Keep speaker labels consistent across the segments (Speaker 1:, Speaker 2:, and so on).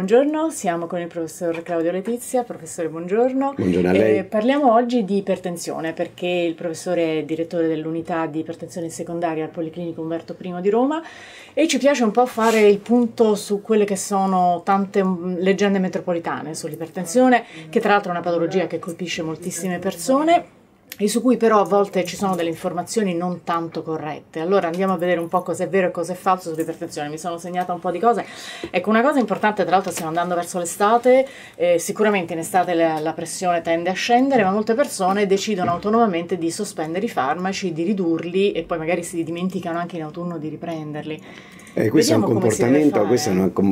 Speaker 1: Buongiorno, siamo con il professor Claudio Letizia. Professore, buongiorno. Buongiorno a eh, lei. Eh, parliamo oggi di ipertensione perché il professore è direttore dell'unità di ipertensione secondaria al Policlinico Umberto I di Roma e ci piace un po' fare il punto su quelle che sono tante mm, leggende metropolitane sull'ipertensione, che tra l'altro è una patologia che colpisce moltissime persone e su cui però a volte ci sono delle informazioni non tanto corrette. Allora andiamo a vedere un po' cosa è vero e cosa è falso sull'ipertensione. Mi sono segnata un po' di cose. Ecco, una cosa importante, tra l'altro stiamo andando verso l'estate, eh, sicuramente in estate la, la, pressione tende a scendere, ma molte persone decidono autonomamente di sospendere i farmaci, di ridurli e poi magari si dimenticano anche in autunno di riprenderli.
Speaker 2: Eh, questo, è questo,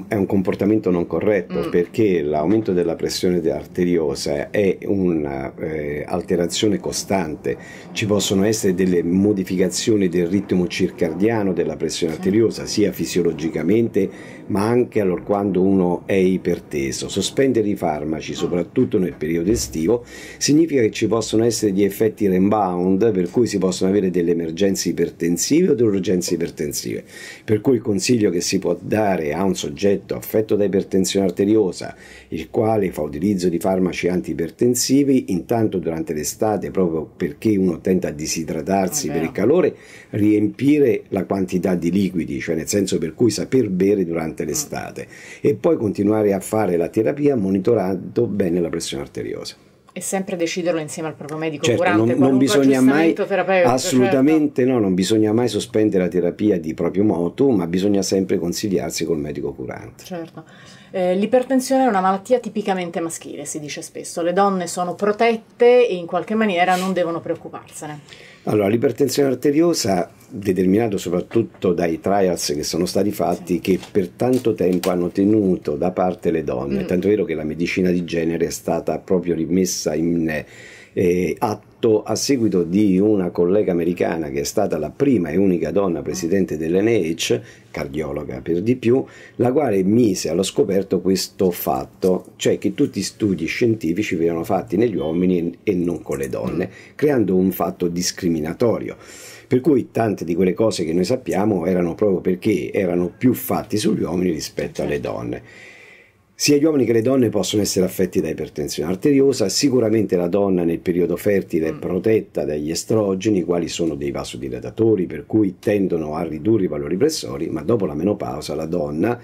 Speaker 2: è un comportamento non corretto mm. perché l'aumento della pressione arteriosa è un'alterazione eh, costante, ci possono essere delle modificazioni del ritmo circadiano della pressione sì. arteriosa sia fisiologicamente ma anche allora quando uno è iperteso. Sospendere i farmaci mm. soprattutto nel periodo estivo significa che ci possono essere gli effetti rebound per cui si possono avere delle emergenze ipertensive o delle urgenze ipertensive per cui consiglio che si può dare a un soggetto affetto da ipertensione arteriosa, il quale fa utilizzo di farmaci antipertensivi, intanto durante l'estate, proprio perché uno tenta a disidratarsi per il calore, riempire la quantità di liquidi, cioè nel senso per cui saper bere durante mm. l'estate, e poi continuare a fare la terapia monitorando bene la pressione arteriosa.
Speaker 1: E sempre deciderlo insieme al proprio medico certo, curante, non, non bisogna mai certo. assolutamente
Speaker 2: certo. no, non bisogna mai sospendere la terapia di proprio moto, ma bisogna sempre consigliarsi col medico curante.
Speaker 1: Certo. Eh, l'ipertensione è una malattia tipicamente maschile, si dice spesso. Le donne sono protette e in qualche maniera non devono preoccuparsene.
Speaker 2: Allora, l'ipertensione arteriosa determinato soprattutto dai trials che sono stati fatti che per tanto tempo hanno tenuto da parte le donne, mm. tanto è vero che la medicina di genere è stata proprio rimessa in eh, atto a seguito di una collega americana che è stata la prima e unica donna presidente dell'NH, cardiologa per di più, la quale mise allo scoperto questo fatto, cioè che tutti gli studi scientifici venivano fatti negli uomini e non con le donne, creando un fatto discriminatorio. Per cui tante di quelle cose che noi sappiamo erano proprio perché erano più fatti sugli uomini rispetto alle donne. Sia gli uomini che le donne possono essere affetti da ipertensione arteriosa, sicuramente la donna nel periodo fertile è mm. protetta dagli estrogeni, quali sono dei vasodilatatori, per cui tendono a ridurre i valori pressori, ma dopo la menopausa la donna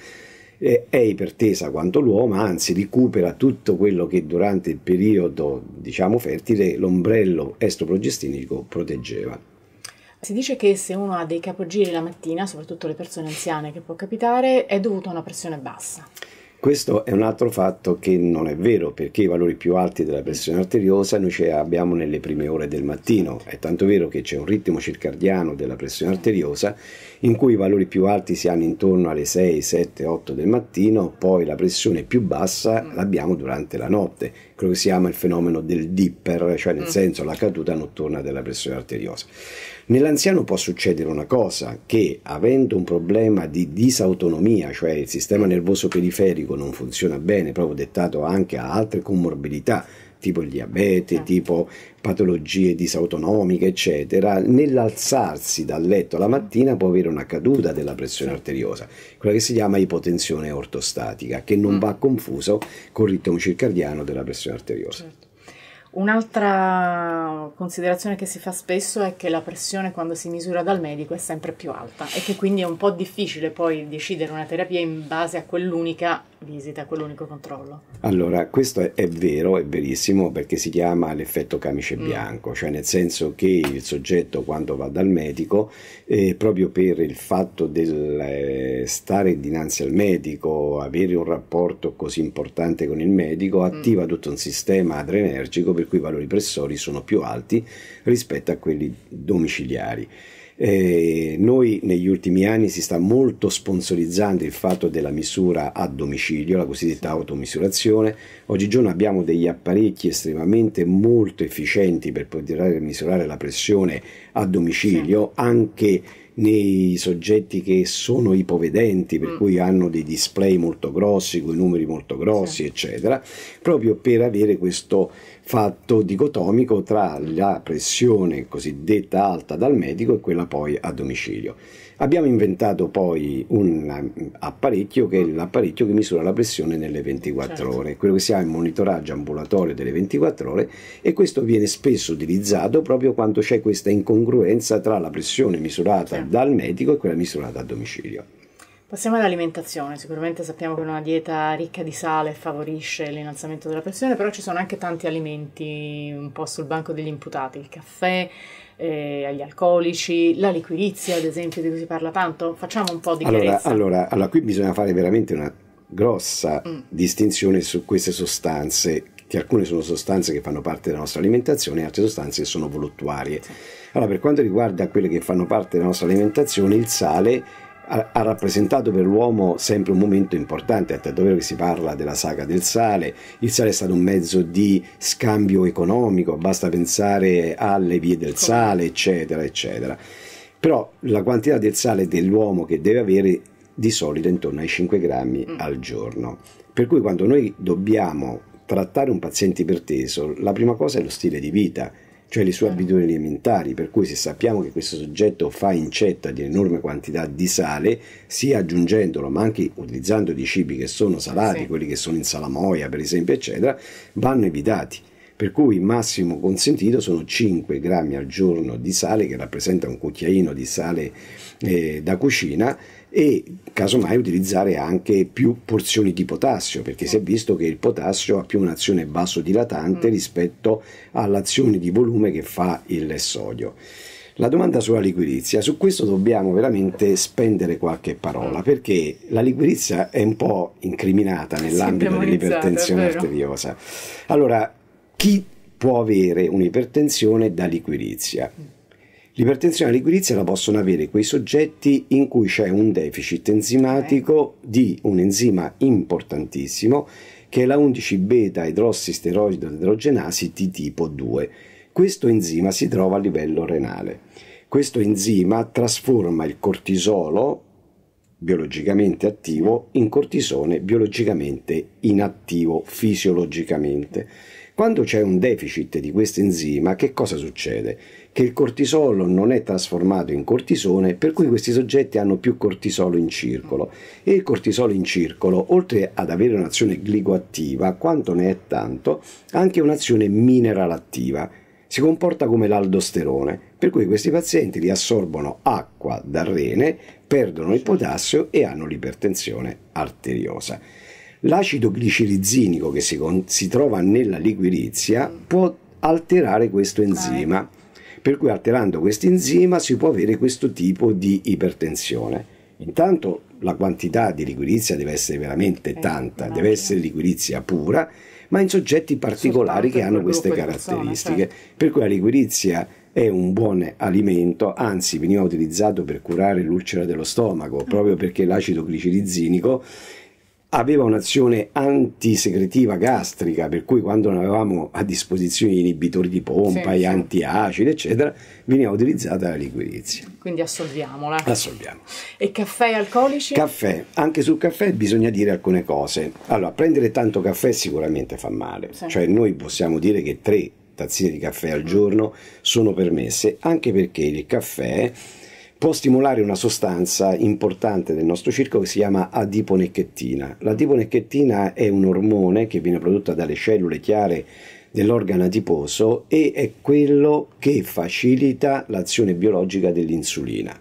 Speaker 2: eh, è ipertesa quanto l'uomo, anzi recupera tutto quello che durante il periodo diciamo fertile l'ombrello estroprogestinico proteggeva.
Speaker 1: Si dice che se uno ha dei capogiri la mattina, soprattutto le persone anziane che può capitare, è dovuto a una pressione bassa.
Speaker 2: Questo è un altro fatto che non è vero perché i valori più alti della pressione arteriosa noi ce li abbiamo nelle prime ore del mattino, è tanto vero che c'è un ritmo circadiano della pressione arteriosa in cui i valori più alti si hanno intorno alle 6, 7, 8 del mattino, poi la pressione più bassa l'abbiamo durante la notte, quello che si chiama il fenomeno del dipper, cioè nel mm. senso la caduta notturna della pressione arteriosa. Nell'anziano può succedere una cosa, che avendo un problema di disautonomia, cioè il sistema nervoso periferico non funziona bene, proprio dettato anche a altre comorbidità, tipo il diabete, tipo patologie disautonomiche, eccetera, nell'alzarsi dal letto la mattina può avere una caduta della pressione arteriosa, quella che si chiama ipotensione ortostatica, che non mm. va confuso col ritmo circadiano della pressione arteriosa. Certo.
Speaker 1: Un'altra considerazione che si fa spesso è che la pressione quando si misura dal medico è sempre più alta e che quindi è un po' difficile poi decidere una terapia in base a quell'unica visita con controllo.
Speaker 2: Allora, questo è, è, vero, è verissimo perché si chiama l'effetto camice mm. bianco, cioè nel senso che il soggetto quando va dal medico, eh, proprio per il fatto del eh, stare dinanzi al medico, avere un rapporto così importante con il medico, mm. attiva mm. tutto un sistema adrenergico per cui i valori pressori sono più alti rispetto a quelli domiciliari. Eh, noi negli ultimi anni si sta molto sponsorizzando il fatto della misura a domicilio, la cosiddetta automisurazione, Oggigiorno abbiamo degli apparecchi estremamente molto efficienti per poter misurare la pressione a domicilio, sì. anche nei soggetti che sono ipovedenti, per mm. cui hanno dei display molto grossi, con i numeri molto grossi, sì. eccetera, proprio per avere questo fatto dicotomico tra la pressione cosiddetta alta dal medico e quella poi a domicilio. Abbiamo inventato poi un mm, apparecchio che è mm. l'apparecchio che misura la pressione nelle 24 certo. ore, quello che si ha il monitoraggio ambulatorio delle 24 ore e questo viene spesso utilizzato proprio quando c'è questa incongruenza tra la pressione misurata certo. dal medico e quella misurata a domicilio.
Speaker 1: Passiamo all'alimentazione, sicuramente sappiamo che una dieta ricca di sale favorisce l'innalzamento della pressione, però ci sono anche tanti alimenti un po' sul banco degli imputati, il caffè, eh, agli alcolici, la liquirizia ad esempio di cui si parla tanto? Facciamo un po' di allora, chiarezza. Allora,
Speaker 2: allora, qui bisogna fare veramente una grossa mm. distinzione su queste sostanze, che alcune sono sostanze che fanno parte della nostra alimentazione e altre sostanze sono voluttuarie. Sì. Allora, per quanto riguarda quelle che fanno parte della nostra alimentazione, il sale ha, rappresentato per l'uomo sempre un momento importante, tanto è vero che si parla della saga del sale, il sale è stato un mezzo di scambio economico, basta pensare alle vie del sale, eccetera, eccetera. Però la quantità del sale dell'uomo che deve avere di solito è intorno ai 5 grammi mm. al giorno. Per cui quando noi dobbiamo trattare un paziente iperteso, la prima cosa è lo stile di vita, cioè le sue certo. abitudini alimentari, per cui se sappiamo che questo soggetto fa incetta di enorme quantità di sale, sia aggiungendolo ma anche utilizzando dei cibi che sono salati, sì. quelli che sono in salamoia per esempio, eccetera, vanno evitati. Per cui il massimo consentito sono 5 grammi al giorno di sale, che rappresenta un cucchiaino di sale eh, da cucina, e casomai utilizzare anche più porzioni di potassio, perché si è visto che il potassio ha più un'azione vasodilatante mm. rispetto all'azione di volume che fa il sodio. La domanda sulla liquirizia, su questo dobbiamo veramente spendere qualche parola mm. perché la liquirizia è un po' incriminata nell'ambito dell'ipertensione arteriosa. Allora, chi può avere un'ipertensione da liquirizia? Mm. L'ipertensione liquirizia la possono avere quei soggetti in cui c'è un deficit enzimatico di un enzima importantissimo che è la 11 beta idrossisteroide idrogenasi di tipo 2. Questo enzima si trova a livello renale. Questo enzima trasforma il cortisolo biologicamente attivo in cortisone biologicamente inattivo fisiologicamente. Quando c'è un deficit di questo enzima, che cosa succede? che il cortisolo non è trasformato in cortisone, per cui questi soggetti hanno più cortisolo in circolo e il cortisolo in circolo, oltre ad avere un'azione glicoattiva, quanto ne è tanto, ha anche un'azione mineralattiva. Si comporta come l'aldosterone, per cui questi pazienti riassorbono acqua dal rene, perdono il potassio e hanno l'ipertensione arteriosa. L'acido glicirizzinico che si, con, si trova nella liquirizia può alterare questo enzima per cui alterando questo enzima si può avere questo tipo di ipertensione. Intanto la quantità di liquirizia deve essere veramente eh, tanta, deve essere liquirizia pura, ma in soggetti particolari che hanno queste caratteristiche. Persone, certo. Per cui la liquirizia è un buon alimento, anzi veniva utilizzato per curare l'ulcera dello stomaco, proprio perché l'acido glicerizzinico aveva un'azione antisecretiva gastrica, per cui quando non avevamo a disposizione gli inibitori di pompa, sì, gli sì. antiacidi, eccetera, veniva utilizzata la liquirizia.
Speaker 1: Quindi assolviamola. Assolviamo. E caffè alcolici? Caffè,
Speaker 2: anche sul caffè bisogna dire alcune cose. Allora, prendere tanto caffè sicuramente fa male, sì. cioè noi possiamo dire che tre tazzine di caffè al giorno sono permesse, anche perché il caffè può stimolare una sostanza importante del nostro circo che si chiama adiponechettina. L'adiponechettina è un ormone che viene prodotta dalle cellule chiare dell'organo adiposo e è quello che facilita l'azione biologica dell'insulina.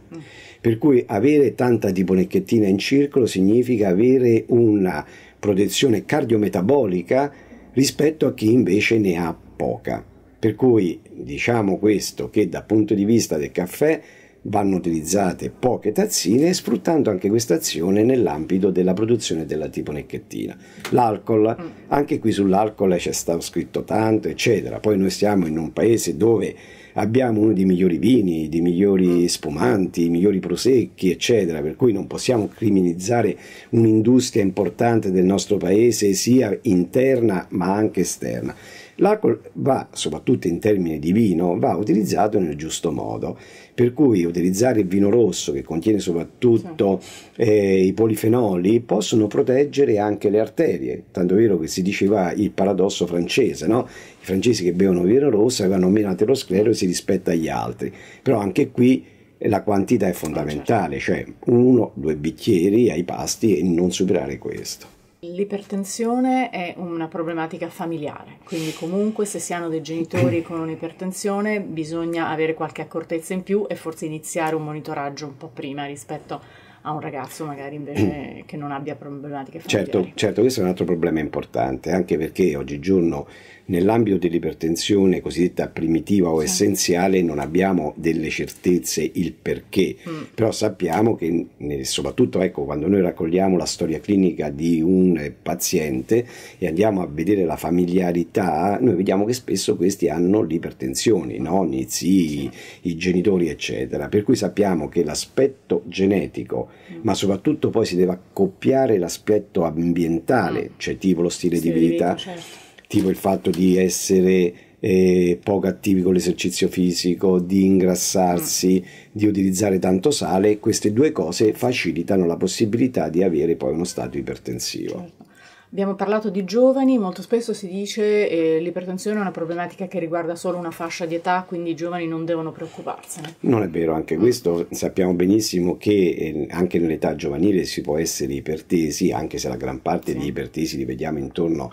Speaker 2: Per cui avere tanta adiponechettina in circolo significa avere una protezione cardiometabolica rispetto a chi invece ne ha poca. Per cui diciamo questo che dal punto di vista del caffè vanno utilizzate poche tazzine sfruttando anche questa azione nell'ambito della produzione della tipo tiponecchettina. L'alcol, mm. anche qui sull'alcol c'è stato scritto tanto, eccetera. Poi noi siamo in un paese dove abbiamo uno dei migliori vini, dei migliori mm. spumanti, i migliori prosecchi, eccetera, per cui non possiamo criminalizzare un'industria importante del nostro paese sia interna ma anche esterna. L'alcol va, soprattutto in termini di vino, va utilizzato nel giusto modo, per cui utilizzare il vino rosso che contiene soprattutto eh, i polifenoli possono proteggere anche le arterie, tanto è vero che si diceva il paradosso francese, no? i francesi che bevono vino rosso avevano meno aterosclerosi rispetto agli altri, però anche qui la quantità è fondamentale, ah, certo. cioè uno, due bicchieri ai pasti e non superare questo.
Speaker 1: L'ipertensione è una problematica familiare, quindi comunque se si hanno dei genitori con un'ipertensione bisogna avere qualche accortezza in più e forse iniziare un monitoraggio un po' prima rispetto a un ragazzo magari invece che non abbia problematiche certo, familiari.
Speaker 2: Certo, certo questo è un altro problema importante, anche perché oggigiorno nell'ambito dell'ipertensione cosiddetta primitiva o sì. essenziale non abbiamo delle certezze il perché, mm. però sappiamo che soprattutto ecco, quando noi raccogliamo la storia clinica di un eh, paziente e andiamo a vedere la familiarità, noi vediamo che spesso questi hanno l'ipertensione, i nonni, i zii, i genitori, eccetera, per cui sappiamo che l'aspetto genetico, mm. ma soprattutto poi si deve accoppiare l'aspetto ambientale, mm. cioè tipo lo stile, stile di vita. Certo tipo il fatto di essere eh, poco attivi con l'esercizio fisico, di ingrassarsi, mm. di utilizzare tanto sale, queste due cose facilitano la possibilità di avere poi uno stato ipertensivo. Certo.
Speaker 1: Abbiamo parlato di giovani, molto spesso si dice che eh, l'ipertensione è una problematica che riguarda solo una fascia di età, quindi i giovani non devono preoccuparsene.
Speaker 2: Non è vero, anche questo sappiamo benissimo che eh, anche nell'età giovanile si può essere ipertesi, anche se la gran parte sì. di ipertesi li vediamo intorno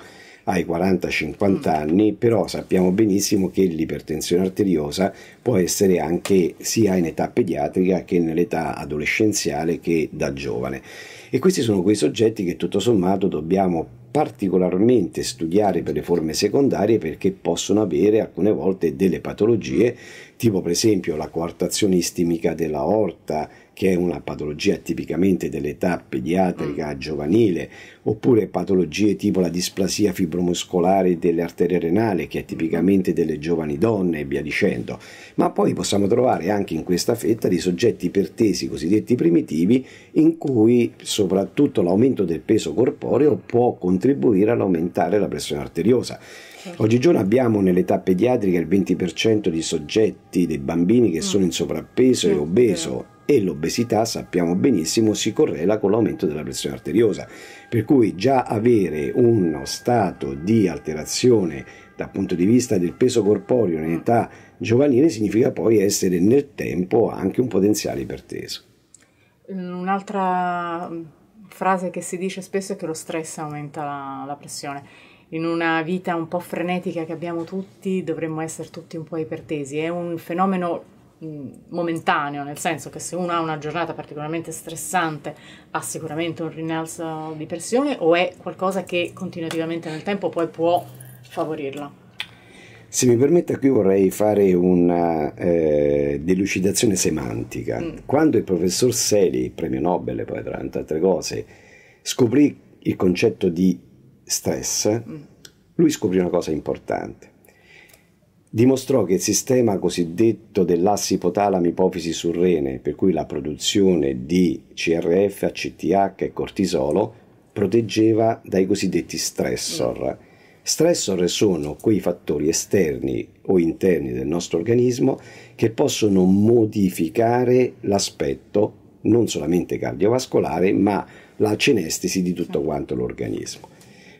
Speaker 2: ai 40-50 mm. anni, però sappiamo benissimo che l'ipertensione arteriosa può essere anche sia in età pediatrica che nell'età adolescenziale che da giovane. E questi sono quei soggetti che tutto sommato dobbiamo particolarmente studiare per le forme secondarie perché possono avere alcune volte delle patologie, tipo per esempio la coartazione istimica dell'aorta, che è una patologia tipicamente dell'età pediatrica mm. giovanile, oppure patologie tipo la displasia fibromuscolare delle arterie renali, che è tipicamente delle giovani donne e via dicendo. Ma poi possiamo trovare anche in questa fetta dei soggetti ipertesi cosiddetti primitivi, in cui soprattutto l'aumento del peso corporeo può contribuire contribuire ad aumentare la pressione arteriosa. Certo. Oggigiorno abbiamo nell'età pediatrica il 20% di soggetti, dei bambini che mm. sono in sovrappeso e mm, obeso e l'obesità sappiamo benissimo si correla con l'aumento della pressione arteriosa, per cui già avere uno stato di alterazione dal punto di vista del peso corporeo in mm. età giovanile significa poi essere nel tempo anche un potenziale iperteso.
Speaker 1: Un'altra frase che si dice spesso è che lo stress aumenta la, la pressione. In una vita un po' frenetica che abbiamo tutti, dovremmo essere tutti un po' ipertesi. È un fenomeno mm, momentaneo, nel senso che se uno ha una giornata particolarmente stressante ha sicuramente un rinnalzo di pressione o è qualcosa che continuativamente nel tempo poi può favorirla?
Speaker 2: Se mi permette, qui vorrei fare una eh, delucidazione semantica. Mm. Quando il professor Seli, premio Nobel, e poi tra tante altre cose, scoprì il concetto di stress, mm. lui scoprì una cosa importante. Dimostrò che il sistema cosiddetto dell'assipotalamo-ipofisi-surrene, per cui la produzione di CRF, ACTH e cortisolo, proteggeva dai cosiddetti stressor. Mm Stressor sono quei fattori esterni o interni del nostro organismo che possono modificare l'aspetto non solamente cardiovascolare, ma la cenestesi di tutto quanto l'organismo.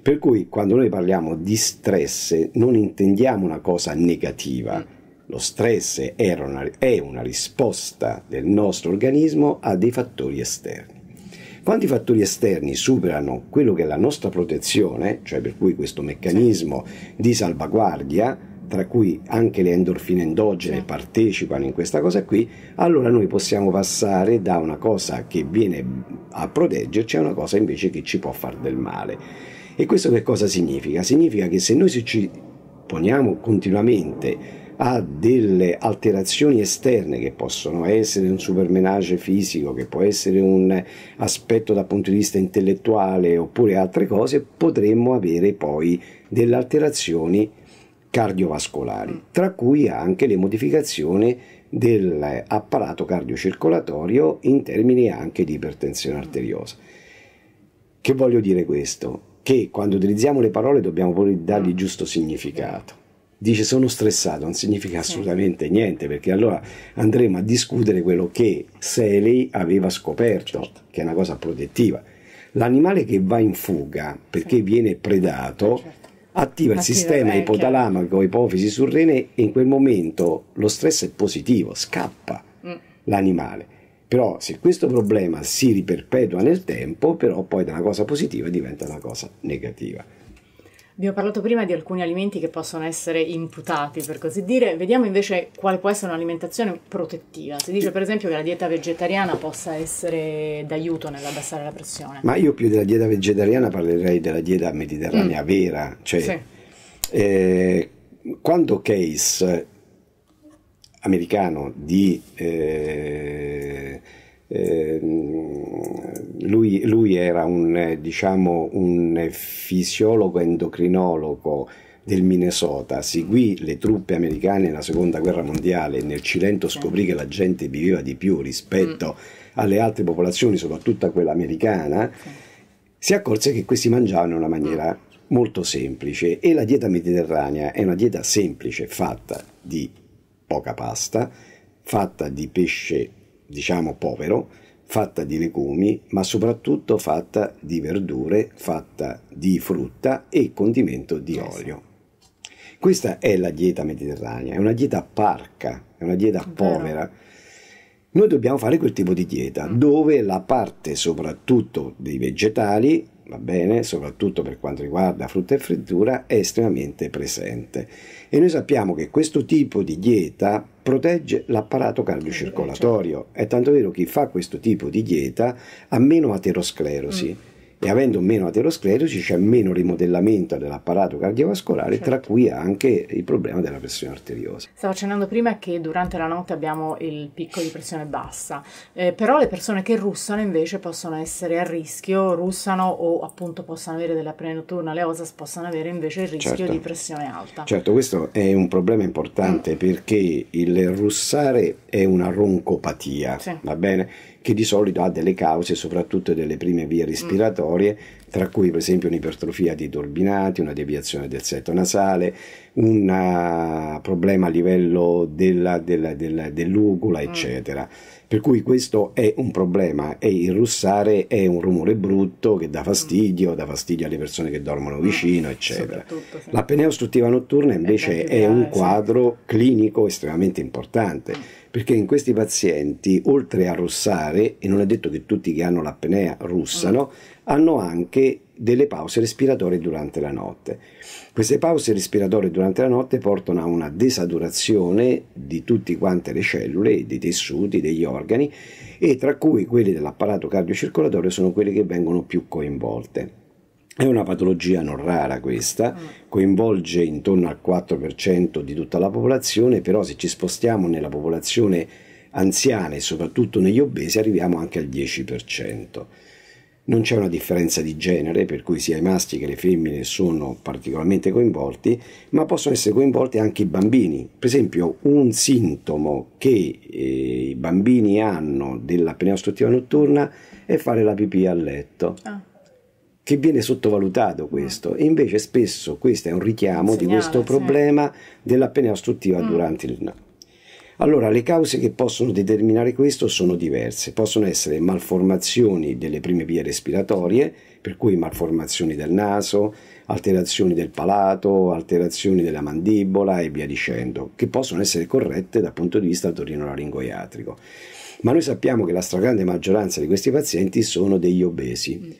Speaker 2: Per cui quando noi parliamo di stress non intendiamo una cosa negativa. Mm. Lo stress è una, è una risposta del nostro organismo a dei fattori esterni. Quando i fattori esterni superano quello che è la nostra protezione, cioè per cui questo meccanismo di salvaguardia, tra cui anche le endorfine endogene sì. partecipano in questa cosa qui, allora noi possiamo passare da una cosa che viene a proteggerci a una cosa invece che ci può far del male. E questo che cosa significa? Significa che se noi ci poniamo continuamente a delle alterazioni esterne che possono essere un supermenage fisico, che può essere un aspetto dal punto di vista intellettuale oppure altre cose, potremmo avere poi delle alterazioni cardiovascolari, tra cui anche le modificazioni dell'apparato cardiocircolatorio in termini anche di ipertensione arteriosa. Che voglio dire questo? Che quando utilizziamo le parole dobbiamo pure dargli il giusto significato dice sono stressato, non significa assolutamente niente, perché allora andremo a discutere quello che Seley aveva scoperto, certo. che è una cosa protettiva. L'animale che va in fuga perché sì. viene predato certo. attiva il sistema eh, ipotalamico, ipofisi sul rene e in quel momento lo stress è positivo, scappa mm. l'animale. Però se questo problema si riperpetua nel tempo, però poi da una cosa positiva diventa una cosa negativa.
Speaker 1: Abbiamo parlato prima di alcuni alimenti che possono essere imputati, per così dire. Vediamo invece quale può essere un'alimentazione protettiva. Si dice per esempio che la dieta vegetariana possa essere d'aiuto nell'abbassare la pressione. Ma
Speaker 2: io più della dieta vegetariana parlerei della dieta mediterranea mm. vera. Cioè, sì. eh, quando Case, americano di... Eh, eh, lui, lui, era un, diciamo, un fisiologo endocrinologo del Minnesota, seguì le truppe americane nella seconda guerra mondiale e nel Cilento scoprì che la gente viveva di più rispetto mm. alle altre popolazioni, soprattutto a quella americana, si accorse che questi mangiavano in una maniera mm. molto semplice e la dieta mediterranea è una dieta semplice, fatta di poca pasta, fatta di pesce diciamo povero, fatta di legumi, ma soprattutto fatta di verdure, fatta di frutta e condimento di olio. Questa è la dieta mediterranea, è una dieta parca, è una dieta Vero. povera. Noi dobbiamo fare quel tipo di dieta mm. dove la parte soprattutto dei vegetali, va bene, soprattutto per quanto riguarda frutta e frittura, è estremamente presente. E noi sappiamo che questo tipo di dieta protegge l'apparato cardiocircolatorio. Certo. È tanto vero che chi fa questo tipo di dieta ha meno aterosclerosi. Mm e avendo meno aterosclerosi c'è meno rimodellamento dell'apparato cardiovascolare, certo. tra cui anche il problema della pressione arteriosa.
Speaker 1: Stavo accennando prima che durante la notte abbiamo il picco di pressione bassa, eh, però le persone che russano invece possono essere a rischio, russano o appunto possono avere della apnea notturna, le OSAS possono avere invece il rischio certo. di pressione alta.
Speaker 2: Certo, questo è un problema importante mm. perché il russare è una roncopatia, sì. va bene? Che di solito ha delle cause soprattutto delle prime vie mm. respiratorie. Mm storie, tra cui per esempio un'ipertrofia dei turbinati, una deviazione del setto nasale, un ah, problema a livello della, della, della, dell'ugola, mm. eccetera. Per cui questo è un problema e il russare è un rumore brutto che dà mm. fastidio, dà fastidio alle persone che dormono mm. vicino, eccetera. Sì. L'apnea ostruttiva notturna invece è, è un quadro sì. clinico estremamente importante, perché in questi pazienti, oltre a russare, e non è detto che tutti che hanno l'apnea russano, hanno anche delle pause respiratorie durante la notte. Queste pause respiratorie durante la notte portano a una desaturazione di tutte quante le cellule, dei tessuti, degli organi e tra cui quelli dell'apparato cardiocircolatorio sono quelli che vengono più coinvolte. È una patologia non rara questa, ah. coinvolge intorno al 4% di tutta la popolazione, però se ci spostiamo nella popolazione anziana e soprattutto negli obesi arriviamo anche al 10%. Non c'è una differenza di genere, per cui sia i maschi che le femmine sono particolarmente coinvolti, ma possono essere coinvolti anche i bambini. Per esempio, un sintomo che eh, i bambini hanno della pneostruttiva notturna è fare la pipì a letto. Ah. Che viene sottovalutato questo, e ah. invece spesso questo è un richiamo Segnale, di questo problema sì. della pneumostruttiva mm. durante il, allora, le cause che possono determinare questo sono diverse. Possono essere malformazioni delle prime vie respiratorie, per cui malformazioni del naso, alterazioni del palato, alterazioni della mandibola e via dicendo, che possono essere corrette dal punto di vista torinolaringoiatrico. Ma noi sappiamo che la stragrande maggioranza di questi pazienti sono degli obesi mm.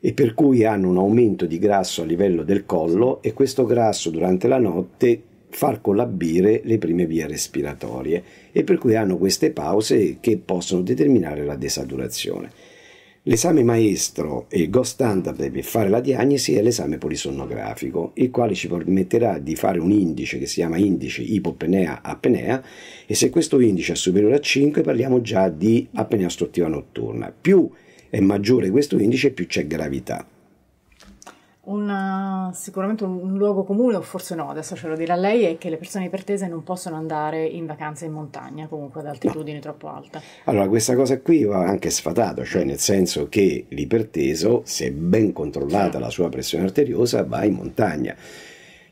Speaker 2: e per cui hanno un aumento di grasso a livello del collo e questo grasso durante la notte far collabire le prime vie respiratorie e per cui hanno queste pause che possono determinare la desaturazione. L'esame maestro e il go standard per fare la diagnosi è l'esame polisonnografico, il quale ci permetterà di fare un indice che si chiama indice ipopenea-apnea e se questo indice è superiore a 5 parliamo già di apnea ostruttiva notturna. Più è maggiore questo indice più c'è gravità
Speaker 1: una, eh, sicuramente un, luogo comune, o forse no, adesso ce lo dirà lei, è che le persone ipertese non possono andare in vacanza in montagna, comunque ad altitudini no. troppo alte.
Speaker 2: Allora, questa cosa qui va anche sfatata, cioè nel senso che l'iperteso, se ben controllata la sua pressione arteriosa, va in montagna.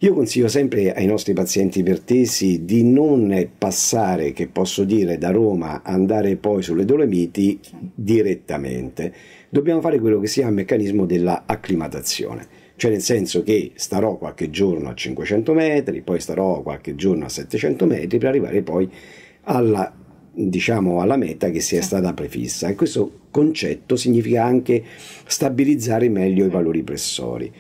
Speaker 2: Io consiglio sempre ai nostri pazienti ipertesi di non passare, che posso dire, da Roma, andare poi sulle Dolomiti okay. direttamente. Dobbiamo fare quello che si chiama il meccanismo dell'acclimatazione. acclimatazione cioè nel senso che starò qualche giorno a 500 metri, poi starò qualche giorno a 700 metri per arrivare poi alla, diciamo, alla meta che si è stata prefissa. E questo concetto significa anche stabilizzare meglio i valori pressori.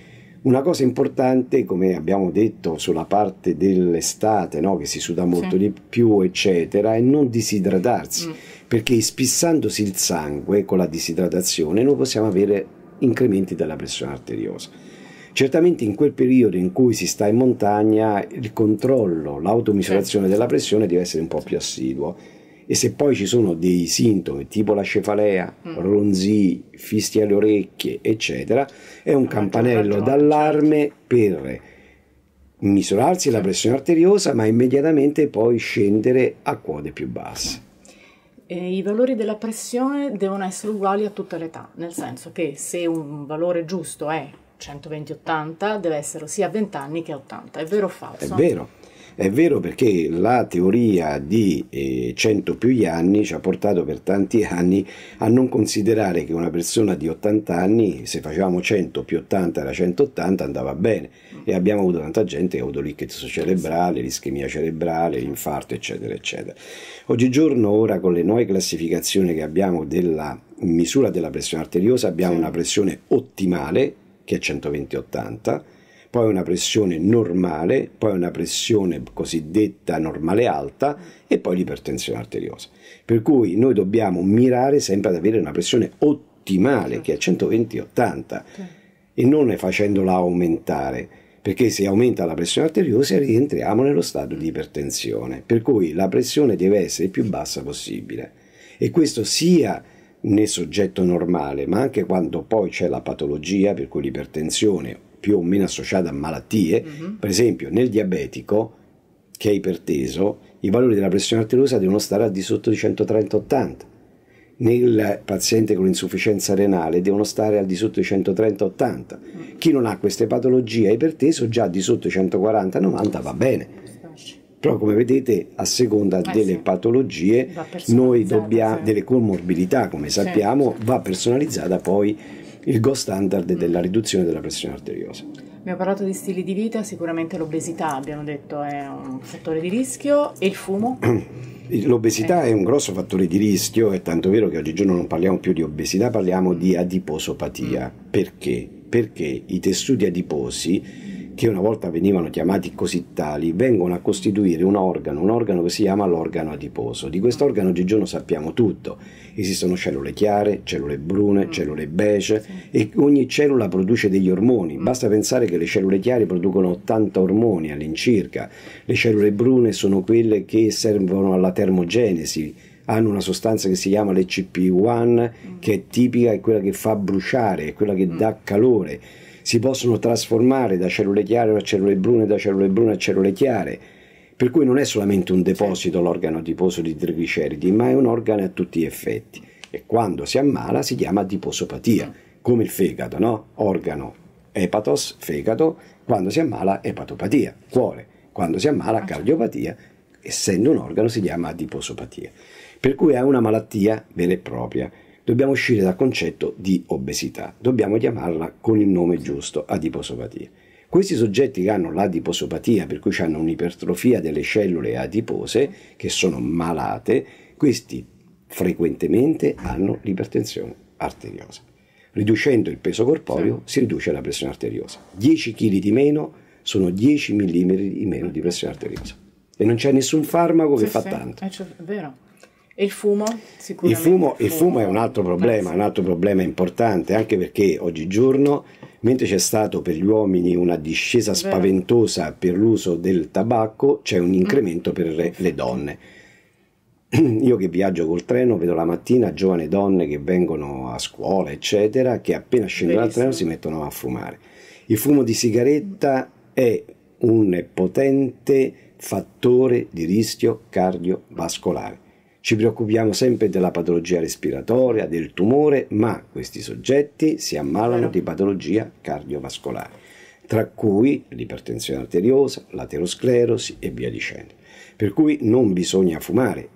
Speaker 2: Una cosa importante, come abbiamo detto sulla parte dell'estate, no? che si suda molto sì. di più, eccetera, è non disidratarsi, mm. perché spissandosi il sangue con la disidratazione noi possiamo avere incrementi della pressione arteriosa. Certamente in quel periodo in cui si sta in montagna il controllo, l'automisurazione certo. della pressione deve essere un po' più assiduo e se poi ci sono dei sintomi tipo la cefalea, mm. ronzii, fisti alle orecchie, eccetera, è un campanello d'allarme certo. per misurarsi la certo. pressione arteriosa, ma immediatamente poi scendere a quote più basse.
Speaker 1: I valori della pressione devono essere uguali a tutta l'età, nel senso che se un valore giusto è 120-80 deve essere sia a 20 anni che a 80, è vero o falso? È vero.
Speaker 2: È vero perché la teoria di eh, 100 più gli anni ci ha portato per tanti anni a non considerare che una persona di 80 anni, se facevamo 100 più 80 era 180, andava bene. E abbiamo avuto tanta gente che ha avuto l'icchezzo cerebrale, l'ischemia cerebrale, l'infarto, eccetera, eccetera. Oggigiorno, ora, con le nuove classificazioni che abbiamo della misura della pressione arteriosa, abbiamo una pressione ottimale che è 120-80, poi una pressione normale, poi una pressione cosiddetta normale alta e poi l'ipertensione arteriosa. Per cui noi dobbiamo mirare sempre ad avere una pressione ottimale che è 120-80 e non facendola aumentare perché se aumenta la pressione arteriosa rientriamo nello stato di ipertensione, per cui la pressione deve essere il più bassa possibile e questo sia né soggetto normale, ma anche quando poi c'è la patologia, per cui l'ipertensione più o meno associata a malattie, mm-hmm. per esempio nel diabetico che è iperteso, i valori della pressione arteriosa devono stare al di sotto di 130-80. Nel paziente con insufficienza renale devono stare al di sotto di 130-80. Mm. Chi non ha queste patologie è iperteso, già di sotto 140-90 va bene però come vedete a seconda eh delle sì. patologie noi dobbiamo, sì. delle comorbidità come certo, sappiamo, sì, va personalizzata poi il go standard della riduzione della pressione arteriosa.
Speaker 1: Abbiamo parlato di stili di vita, sicuramente l'obesità abbiamo detto è un fattore di rischio e il fumo?
Speaker 2: L'obesità eh. è un grosso fattore di rischio, è tanto vero che oggigiorno non parliamo più di obesità, parliamo di adiposopatia. Mm. Perché? Perché i tessuti adiposi che una volta venivano chiamati così tali, vengono a costituire un organo, un organo che si chiama l'organo adiposo. Di questo organo oggigiorno sappiamo tutto, esistono cellule chiare, cellule brune, mm. cellule beige sì. e ogni cellula produce degli ormoni, mm. basta pensare che le cellule chiare producono 80 ormoni all'incirca, le cellule brune sono quelle che servono alla termogenesi, hanno una sostanza che si chiama l'ECP1 mm. che è tipica, è quella che fa bruciare, è quella che mm. dà calore si possono trasformare da cellule chiare a cellule brune, da cellule brune a cellule chiare, per cui non è solamente un deposito l'organo adiposo di trigliceridi, ma è un organo a tutti gli effetti e quando si ammala si chiama adiposopatia, come il fegato, no? Organo epatos, fegato, quando si ammala epatopatia, cuore, quando si ammala cardiopatia, essendo un organo si chiama adiposopatia. Per cui è una malattia vera e propria dobbiamo uscire dal concetto di obesità, dobbiamo chiamarla con il nome giusto, adiposopatia. Questi soggetti che hanno l'adiposopatia, per cui hanno un'ipertrofia delle cellule adipose, che sono malate, questi frequentemente hanno l'ipertensione arteriosa. Riducendo il peso corporeo si riduce la pressione arteriosa. 10 kg di meno sono 10 mm di meno di pressione arteriosa. E non c'è nessun farmaco che sì, fa sì. tanto.
Speaker 1: Eh, cioè, è vero. E il fumo? Sicuramente. Il fumo,
Speaker 2: il fumo è un altro problema, un altro problema importante, anche perché oggigiorno, mentre c'è stato per gli uomini una discesa spaventosa per l'uso del tabacco, c'è un mm. incremento per le donne. Io che viaggio col treno vedo la mattina giovani donne che vengono a scuola, eccetera, che appena scendono dal treno si mettono a fumare. Il fumo di sigaretta è un potente fattore di rischio cardiovascolare ci preoccupiamo sempre della patologia respiratoria, del tumore, ma questi soggetti si ammalano di patologia cardiovascolare, tra cui l'ipertensione arteriosa, l'aterosclerosi e via dicendo. Per cui non bisogna fumare.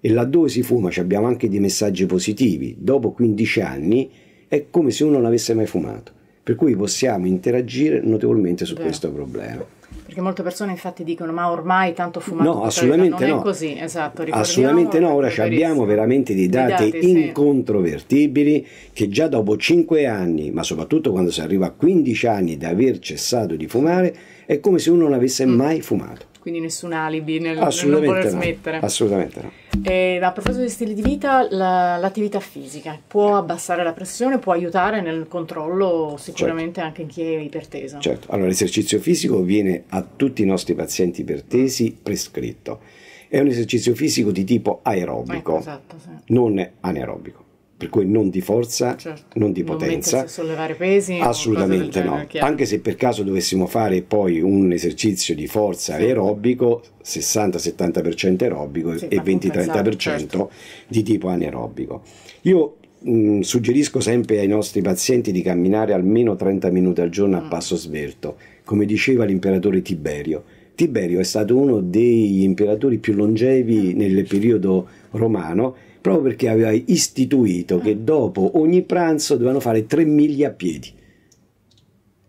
Speaker 2: E laddove si fuma ci abbiamo anche dei messaggi positivi. Dopo 15 anni è come se uno non avesse mai fumato. Per cui possiamo interagire notevolmente su Beh. questo problema.
Speaker 1: Perché molte persone infatti dicono ma ormai tanto fumato no, assolutamente non no. è così, esatto. Assolutamente no,
Speaker 2: ora abbiamo veramente dei dati, dati incontrovertibili sì. che già dopo 5 anni, ma soprattutto quando si arriva a 15 anni da aver cessato di fumare, è come se uno non avesse mm. mai fumato
Speaker 1: quindi nessun alibi nel, nel non voler no, smettere.
Speaker 2: Assolutamente no.
Speaker 1: E a proposito di stili di vita, la, l'attività fisica può abbassare la pressione, può aiutare nel controllo sicuramente certo. anche in chi è iperteso. Certo,
Speaker 2: allora l'esercizio fisico viene a tutti i nostri pazienti ipertesi prescritto. È un esercizio fisico di tipo aerobico, ecco, esatto, sì. non anaerobico per cui non di forza, certo. non di potenza. Non
Speaker 1: sollevare pesi? Assolutamente no.
Speaker 2: Anche se per caso dovessimo fare poi un esercizio di forza sì. aerobico, 60-70% aerobico sì, e 20-30% certo. di tipo anaerobico. Io mh, suggerisco sempre ai nostri pazienti di camminare almeno 30 minuti al giorno mm. a passo svelto, come diceva l'imperatore Tiberio. Tiberio è stato uno degli imperatori più longevi mm. nel periodo romano proprio perché aveva istituito che mm. dopo ogni pranzo dovevano fare tre miglia a piedi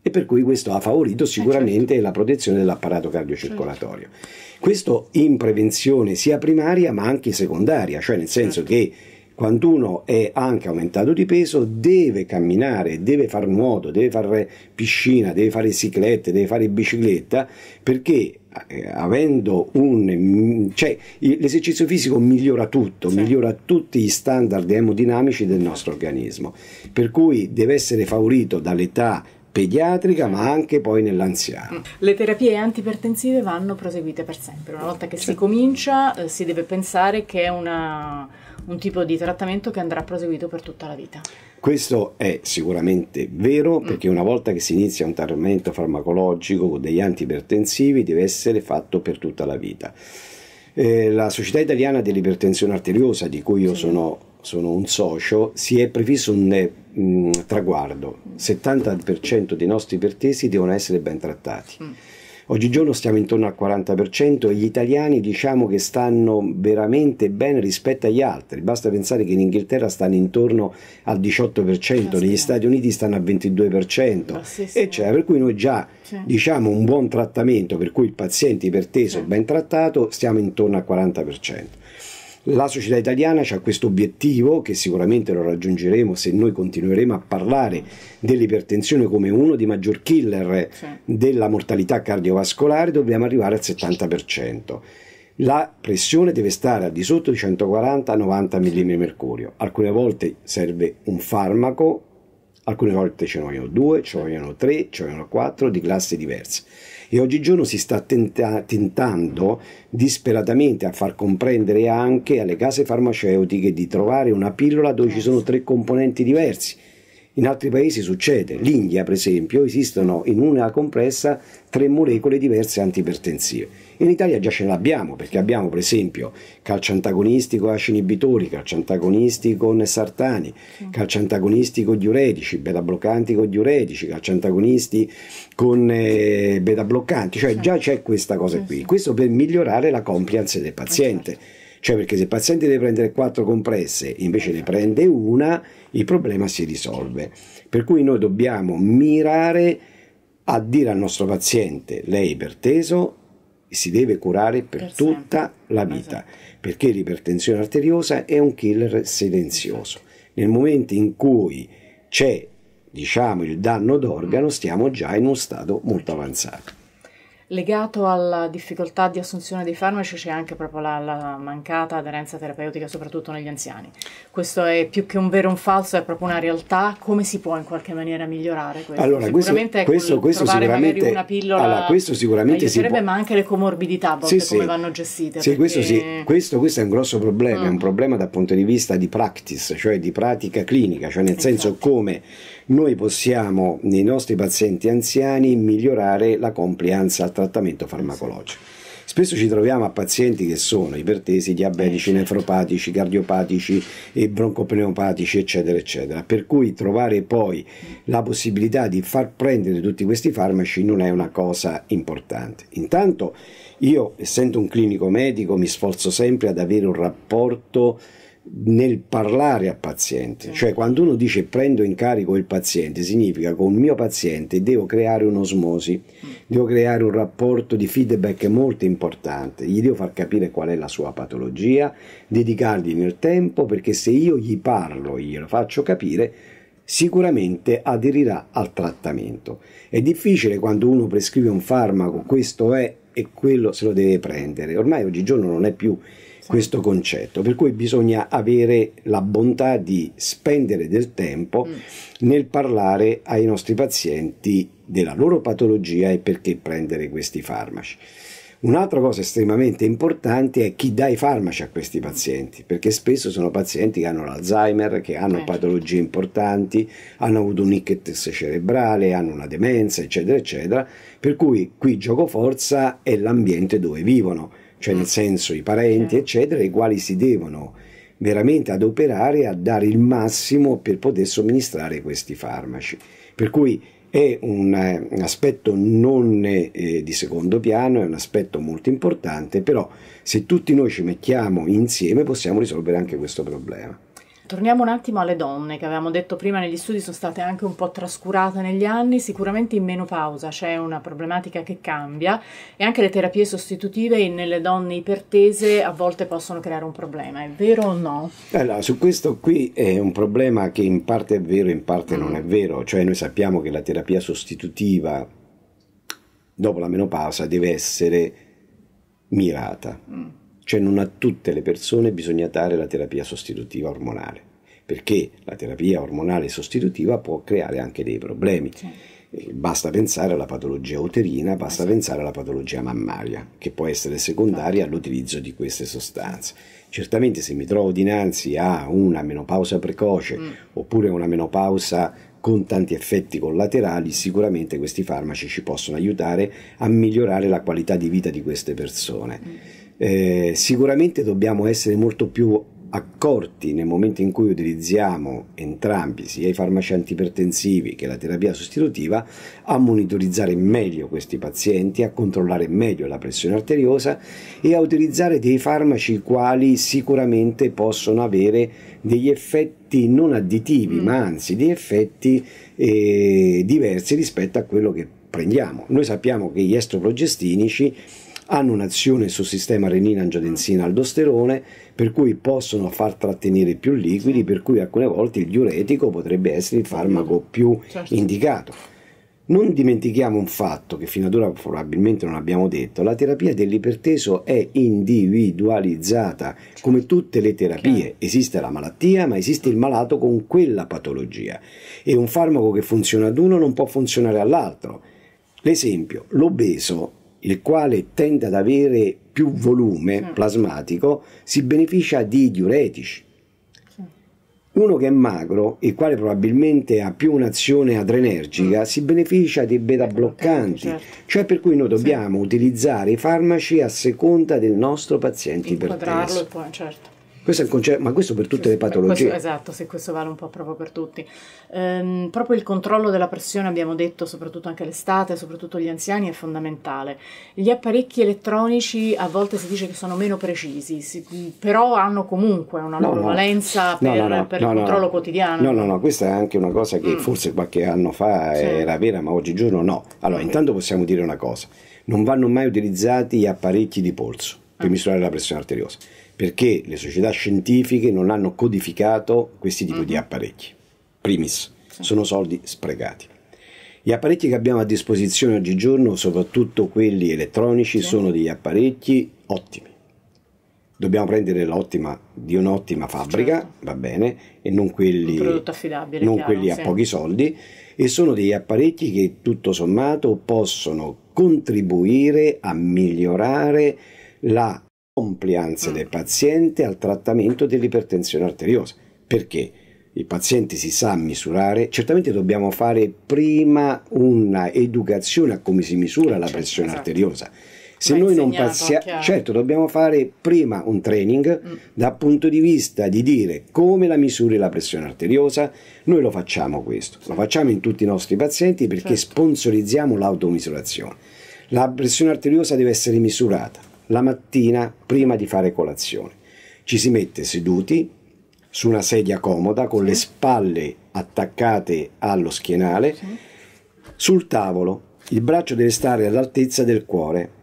Speaker 2: e per cui questo ha favorito eh, sicuramente certo. la protezione dell'apparato cardiocircolatorio. Certo. Questo in prevenzione sia primaria ma anche secondaria, cioè nel senso certo. che quando uno è anche aumentato di peso deve camminare, deve fare nuoto, deve fare piscina, deve fare ciclette, deve fare bicicletta perché eh, avendo un mm, cioè l'esercizio fisico migliora tutto, sì. migliora tutti gli standard emodinamici del nostro organismo, per cui deve essere favorito dall'età pediatrica ma anche poi nell'anziano.
Speaker 1: Mm. Le terapie antipertensive vanno proseguite per sempre, una volta che certo. si comincia eh, si deve pensare che è una un tipo di trattamento che andrà proseguito per tutta la vita.
Speaker 2: Questo è sicuramente vero mm. perché una volta che si inizia un trattamento farmacologico con degli antipertensivi deve essere fatto per tutta la vita. Eh, la Società Italiana dell'Ipertensione Arteriosa, di cui io sì. sono, sono, un socio, si è previsto un mh, eh, traguardo. Il mm. 70% dei nostri ipertesi devono essere ben trattati. Mm Oggigiorno stiamo intorno al 40% e gli italiani diciamo che stanno veramente bene rispetto agli altri. Basta pensare che in Inghilterra stanno intorno al 18%, negli Stati Uniti stanno al 22%, ah, eccetera. Cioè, per cui noi già diciamo un buon trattamento, per cui il paziente iperteso ben trattato, stiamo intorno al 40%. La società italiana ha questo obiettivo che sicuramente lo raggiungeremo se noi continueremo a parlare dell'ipertensione come uno dei maggior killer sì. della mortalità cardiovascolare, dobbiamo arrivare al 70%. La pressione deve stare al di sotto di 140-90 mmHg. Alcune volte serve un farmaco, alcune volte ce ne vogliono due, ce ne vogliono tre, ce ne vogliono quattro di classi diverse e oggigiorno si sta tenta- tentando disperatamente a far comprendere anche alle case farmaceutiche di trovare una pillola dove ci sono tre componenti diversi in altri paesi succede, l'India per esempio, esistono in una compressa tre molecole diverse antipertensive. In Italia già ce l'abbiamo perché abbiamo per esempio calcio antagonisti con asci inibitori, calcio antagonisti con sartani, calcio antagonisti con diuretici, eh, beta bloccanti con diuretici, calcio antagonisti con beta bloccanti, cioè già c'è questa cosa qui. Questo per migliorare la compliance del esatto. paziente. Cioè perché se il paziente deve prendere quattro compresse invece ne prende una, il problema si risolve. Per cui noi dobbiamo mirare a dire al nostro paziente, lei è iperteso, si deve curare per, per tutta sempre. la vita, perché l'ipertensione arteriosa è un killer silenzioso. Nel momento in cui c'è diciamo, il danno d'organo, stiamo già in uno stato molto avanzato.
Speaker 1: Legato alla difficoltà di assunzione dei farmaci c'è anche proprio la, la, mancata aderenza terapeutica, soprattutto negli anziani. Questo è più che un vero o un falso, è proprio una realtà. Come si può in qualche maniera migliorare questo? Allora, sicuramente questo, questo, questo sicuramente, una pillola allora, questo sicuramente si può. ma anche le comorbidità, a volte sì, come vanno gestite. Sì, perché... questo, sì.
Speaker 2: questo, questo, è un grosso problema, mm. è un mm. problema dal punto di vista di practice, cioè di pratica clinica, cioè nel esatto. senso come noi possiamo nei nostri pazienti anziani migliorare la complianza al trattamento eh farmacologico. Spesso ci troviamo a pazienti che sono ipertesi, diabetici, eh nefropatici, cardiopatici e broncopneumatici, eccetera, eccetera. Per cui trovare poi la possibilità di far prendere tutti questi farmaci non è una cosa importante. Intanto io, essendo un clinico medico, mi sforzo sempre ad avere un rapporto nel parlare al paziente, cioè quando uno dice prendo in carico il paziente, significa con il mio paziente devo creare un'osmosi, mm. devo creare un rapporto di feedback molto importante, gli devo far capire qual è la sua patologia, dedicargli nel tempo perché se io gli parlo, glielo faccio capire, sicuramente aderirà al trattamento. È difficile quando uno prescrive un farmaco, questo è e quello se lo deve prendere, ormai oggigiorno non è più questo concetto, per cui bisogna avere la bontà di spendere del tempo mm. nel parlare ai nostri pazienti della loro patologia e perché prendere questi farmaci. Un'altra cosa estremamente importante è chi dà i farmaci a questi pazienti, perché spesso sono pazienti che hanno l'Alzheimer, che hanno certo. patologie importanti, hanno avuto un ictus cerebrale, hanno una demenza, eccetera, eccetera, per cui qui gioco forza è l'ambiente dove vivono cioè nel mm. senso i parenti, okay. eccetera, i quali si devono veramente adoperare a dare il massimo per poter somministrare questi farmaci. Per cui è un, un eh, aspetto non eh, di secondo piano, è un aspetto molto importante, però se tutti noi ci mettiamo insieme possiamo risolvere anche questo problema.
Speaker 1: Torniamo un attimo alle donne, che avevamo detto prima negli studi sono state anche un po' trascurate negli anni, sicuramente in menopausa c'è una problematica che cambia e anche le terapie sostitutive nelle donne ipertese a volte possono creare un problema, è vero o no?
Speaker 2: Allora, eh, su questo qui è un problema che in parte è vero, in parte mm. non è vero, cioè noi sappiamo che la terapia sostitutiva dopo la menopausa deve essere mirata. Mm cioè non a tutte le persone bisogna dare la terapia sostitutiva ormonale, perché la terapia ormonale sostitutiva può creare anche dei problemi. Sì. Eh, basta pensare alla patologia uterina, basta sì. pensare alla patologia mammaria, che può essere secondaria all'utilizzo di queste sostanze. Certamente se mi trovo dinanzi a una menopausa precoce mm. oppure una menopausa con tanti effetti collaterali, sicuramente questi farmaci ci possono aiutare a migliorare la qualità di vita di queste persone. Mm eh, sicuramente dobbiamo essere molto più accorti nel momento in cui utilizziamo entrambi, sia i farmaci antipertensivi che la terapia sostitutiva, a monitorizzare meglio questi pazienti, a controllare meglio la pressione arteriosa e a utilizzare dei farmaci quali sicuramente possono avere degli effetti non additivi, mm. ma anzi degli effetti eh, diversi rispetto a quello che prendiamo. Noi sappiamo che gli estroprogestinici hanno un'azione sul sistema renina-angiotensina-aldosterone per cui possono far trattenere più liquidi, per cui alcune volte il diuretico potrebbe essere il farmaco più certo. indicato. Non dimentichiamo un fatto che fino ad ora probabilmente non abbiamo detto, la terapia dell'iperteso è individualizzata certo. come tutte le terapie, esiste la malattia ma esiste il malato con quella patologia e un farmaco che funziona ad uno non può funzionare all'altro. L'esempio, l'obeso il quale tende ad avere più volume plasmatico, si beneficia di diuretici. Uno che è magro, il quale probabilmente ha più un'azione adrenergica, mm. si beneficia di beta bloccanti, eh, certo. cioè per cui noi dobbiamo sì. utilizzare i farmaci a seconda del nostro paziente iperteso. Certo. Questo è il concetto, ma questo per tutte le patologie. Questo,
Speaker 1: esatto, sì, questo vale un po' proprio per tutti. Ehm, proprio il controllo della pressione, abbiamo detto, soprattutto anche l'estate, soprattutto gli anziani, è fondamentale. Gli apparecchi elettronici a volte si dice che sono meno precisi, si, però hanno comunque una loro no, no. valenza per, no, no, per il controllo quotidiano. No,
Speaker 2: no, no, questa è anche una cosa che mm. forse qualche anno fa sì. era vera, ma oggigiorno no. Allora, intanto possiamo dire una cosa, non vanno mai utilizzati gli apparecchi di polso per ah. misurare la pressione arteriosa perché le società scientifiche non hanno codificato questi tipi mm-hmm. di mhm. apparecchi. Primis, sì. sono soldi sprecati. Gli apparecchi che abbiamo a disposizione oggigiorno, soprattutto quelli elettronici, sì. sono degli apparecchi ottimi. Dobbiamo prendere l'ottima di un'ottima fabbrica, certo. va bene, e non quelli, non
Speaker 1: chiaro, quelli sì. a pochi
Speaker 2: soldi, e sono degli apparecchi che tutto sommato possono contribuire a migliorare la complianze mm. del paziente al trattamento dell'ipertensione arteriosa. Perché? Il paziente si sa misurare, certamente dobbiamo fare prima un'educazione a come si misura la certo, pressione esatto. arteriosa. Se noi non passiamo, certo, dobbiamo fare prima un training mm. dal punto di vista di dire come la misuri la pressione arteriosa. Noi lo facciamo questo, lo facciamo in tutti i nostri pazienti perché certo. sponsorizziamo l'automisurazione. La pressione arteriosa deve essere misurata la mattina prima di fare colazione. Ci si mette seduti su una sedia comoda con sì. le spalle attaccate allo schienale sì. sul tavolo. Il braccio deve stare all'altezza del cuore.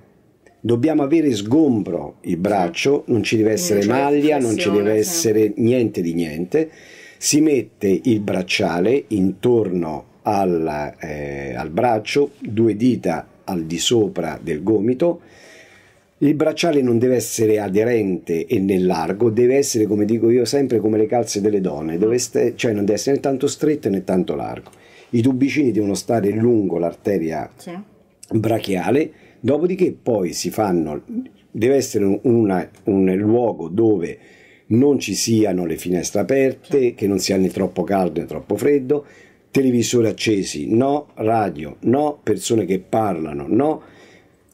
Speaker 2: Dobbiamo avere sgombro il braccio, non ci deve essere non maglia, non ci deve essere niente di niente. Si mette il bracciale intorno al, eh, al braccio, due dita al di sopra del gomito il bracciale non deve essere aderente e nel largo, deve essere, come dico io sempre, come le calze delle donne, essere, mm. cioè non deve essere né tanto stretto né tanto largo. I tubicini devono stare lungo l'arteria sì. brachiale, dopodiché poi si fanno, deve essere una, un luogo dove non ci siano le finestre aperte, sì. che non sia né troppo caldo né troppo freddo, televisori accesi, no, radio, no, persone che parlano, no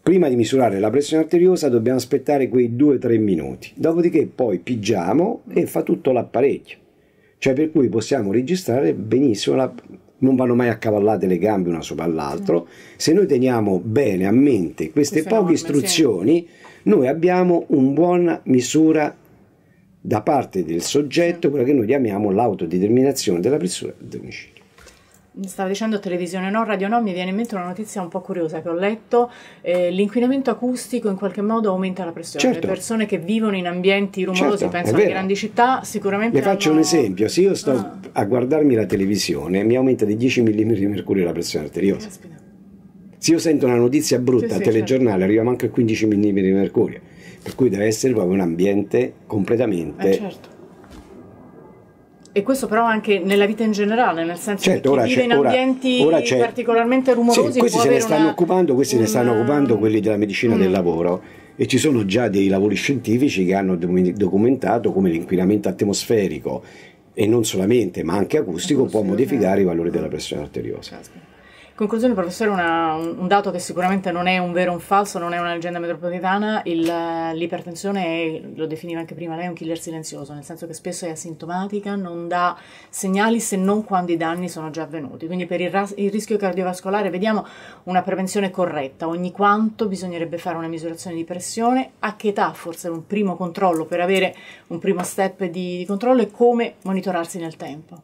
Speaker 2: Prima di misurare la pressione arteriosa dobbiamo aspettare quei 2-3 minuti, dopodiché poi pigiamo e fa tutto l'apparecchio, cioè per cui possiamo registrare benissimo, la... non vanno mai accavallate le gambe una sopra l'altro, se noi teniamo bene a mente queste poche istruzioni noi abbiamo una buona misura da parte del soggetto, quella che noi chiamiamo l'autodeterminazione della pressione arteriosa
Speaker 1: stavo dicendo televisione no, radio no, mi viene in mente una notizia un po' curiosa che ho letto, eh, l'inquinamento acustico in qualche modo aumenta la pressione, certo. le persone che vivono in ambienti rumorosi, certo, penso alle grandi città, sicuramente... Le hanno... faccio un
Speaker 2: esempio, se io sto ah. a guardarmi la televisione mi aumenta di 10 mm di mercurio la pressione arteriosa. Caspita. Se io sento una notizia brutta sì, al sì, telegiornale certo. arriviamo anche a 15 mm di mercurio, per cui deve essere proprio un ambiente completamente... Eh,
Speaker 1: certo e questo però anche nella vita in generale, nel senso certo, che ora vive in ambienti ora, ora particolarmente rumorosi. Sì, questi se ne stanno una,
Speaker 2: occupando, questi una... ne stanno occupando quelli della medicina mm. del lavoro e ci sono già dei lavori scientifici che hanno documentato come l'inquinamento atmosferico e non solamente, ma anche acustico, può modificare eh. i valori della pressione arteriosa.
Speaker 1: Conclusione, professore, una, un dato che sicuramente non è un vero o un falso, non è una leggenda metropolitana, l'ipertensione, lo definiva anche prima lei, è un killer silenzioso, nel senso che spesso è asintomatica, non dà segnali se non quando i danni sono già avvenuti. Quindi per il, il rischio cardiovascolare vediamo una prevenzione corretta, ogni quanto bisognerebbe fare una misurazione di pressione, a che età forse un primo controllo per avere un primo step di, di controllo e come monitorarsi nel tempo.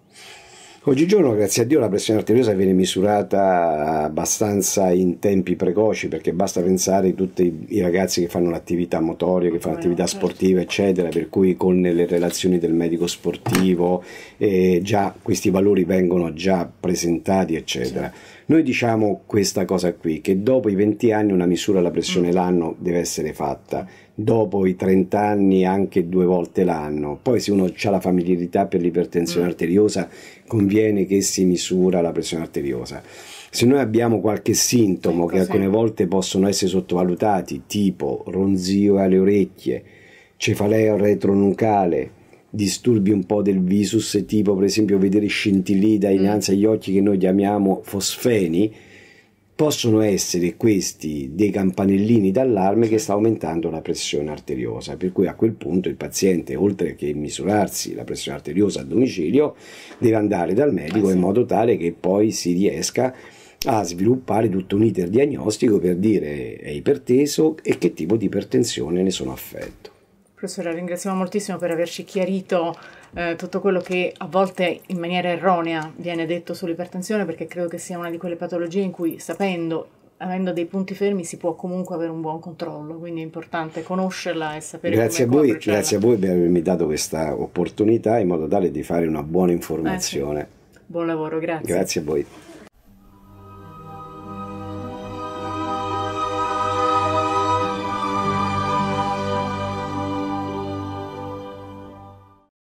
Speaker 2: Oggigiorno, grazie a Dio, la pressione arteriosa viene misurata abbastanza in tempi precoci, perché basta pensare a tutti i ragazzi che fanno l'attività motoria, che fanno l'attività certo. sportiva, eccetera, per cui con le relazioni del medico sportivo eh, già questi valori vengono già presentati, eccetera. Noi diciamo questa cosa qui, che dopo i 20 anni una misura alla pressione mm. l'anno deve essere fatta dopo i 30 anni anche due volte l'anno. Poi se uno ha la familiarità per l'ipertensione mm. arteriosa conviene che si misura la pressione arteriosa. Se noi abbiamo qualche sintomo ecco, che alcune volte possono essere sottovalutati, tipo ronzio alle orecchie, cefalea retronucale, disturbi un po' del visus, tipo per esempio vedere scintillita innanzi mm. agli occhi che noi chiamiamo fosfeni, possono essere questi dei campanellini d'allarme che sta aumentando la pressione arteriosa, per cui a quel punto il paziente, oltre che misurarsi la pressione arteriosa a domicilio, deve andare dal medico ah, in modo tale che poi si riesca a sviluppare tutto un iter diagnostico per dire è iperteso e che tipo di ipertensione ne sono affetto.
Speaker 1: Professore, la ringraziamo moltissimo per averci chiarito eh, tutto quello che a volte in maniera erronea viene detto sull'ipertensione perché credo che sia una di quelle patologie in cui sapendo avendo dei punti fermi si può comunque avere un buon controllo, quindi è importante conoscerla e sapere grazie come a voi, Grazie
Speaker 2: a voi per avermi dato questa opportunità in modo tale di fare una buona informazione. Eh
Speaker 1: sì. Buon lavoro, grazie. Grazie
Speaker 2: a voi.